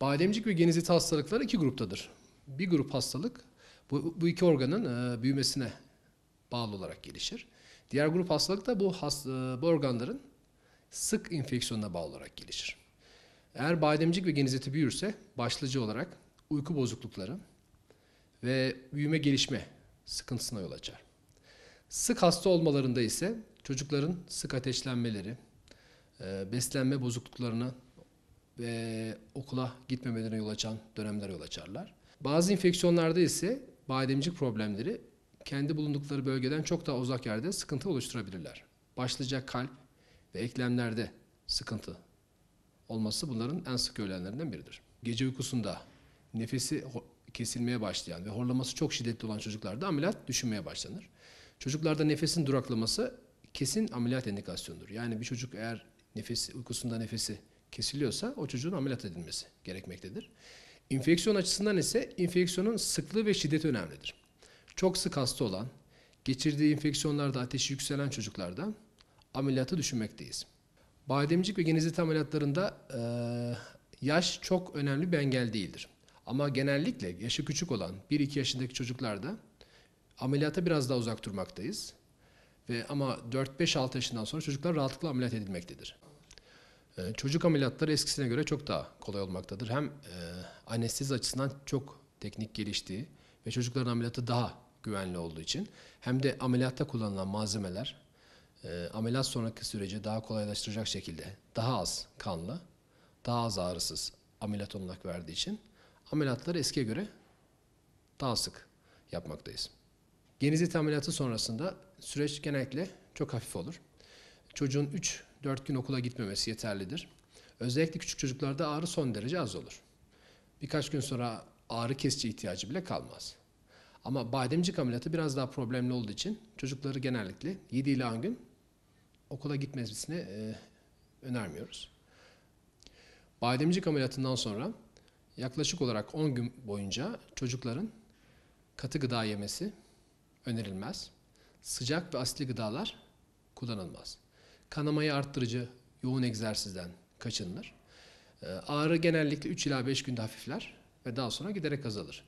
Bademcik ve genizit hastalıkları iki gruptadır. Bir grup hastalık bu, bu iki organın e, büyümesine bağlı olarak gelişir. Diğer grup hastalık da bu, has, e, bu organların sık infeksiyonuna bağlı olarak gelişir. Eğer bademcik ve genizeti büyürse başlıca olarak uyku bozuklukları ve büyüme gelişme sıkıntısına yol açar. Sık hasta olmalarında ise çocukların sık ateşlenmeleri, e, beslenme bozukluklarına ve okula gitmemelerine yol açan dönemler yol açarlar. Bazı infeksiyonlarda ise bademcik problemleri kendi bulundukları bölgeden çok daha uzak yerde sıkıntı oluşturabilirler. Başlıca kalp ve eklemlerde sıkıntı olması bunların en sık ölenlerinden biridir. Gece uykusunda nefesi kesilmeye başlayan ve horlaması çok şiddetli olan çocuklarda ameliyat düşünmeye başlanır. Çocuklarda nefesin duraklaması kesin ameliyat indikasyonudur. Yani bir çocuk eğer nefesi uykusunda nefesi kesiliyorsa o çocuğun ameliyat edilmesi gerekmektedir. İnfeksiyon açısından ise infeksiyonun sıklığı ve şiddeti önemlidir. Çok sık hasta olan, geçirdiği infeksiyonlarda ateşi yükselen çocuklarda ameliyatı düşünmekteyiz. Bademcik ve genizleti ameliyatlarında e, yaş çok önemli bir engel değildir. Ama genellikle yaşı küçük olan 1-2 yaşındaki çocuklarda ameliyata biraz daha uzak durmaktayız. Ve ama 4-5-6 yaşından sonra çocuklar rahatlıkla ameliyat edilmektedir. Ee, çocuk ameliyatları eskisine göre çok daha kolay olmaktadır. Hem e, anestezi açısından çok teknik geliştiği ve çocukların ameliyatı daha güvenli olduğu için hem de ameliyatta kullanılan malzemeler e, ameliyat sonraki süreci daha kolaylaştıracak şekilde daha az kanlı, daha az ağrısız ameliyat olanak verdiği için ameliyatları eskiye göre daha sık yapmaktayız. Genizit ameliyatı sonrasında süreç genellikle çok hafif olur çocuğun 3-4 gün okula gitmemesi yeterlidir. Özellikle küçük çocuklarda ağrı son derece az olur. Birkaç gün sonra ağrı kesici ihtiyacı bile kalmaz. Ama bademcik ameliyatı biraz daha problemli olduğu için çocukları genellikle 7 ila 10 gün okula gitmesini e, önermiyoruz. Bademcik ameliyatından sonra yaklaşık olarak 10 gün boyunca çocukların katı gıda yemesi önerilmez. Sıcak ve asitli gıdalar kullanılmaz kanamayı arttırıcı yoğun egzersizden kaçınılır. Ee, ağrı genellikle 3 ila 5 günde hafifler ve daha sonra giderek azalır.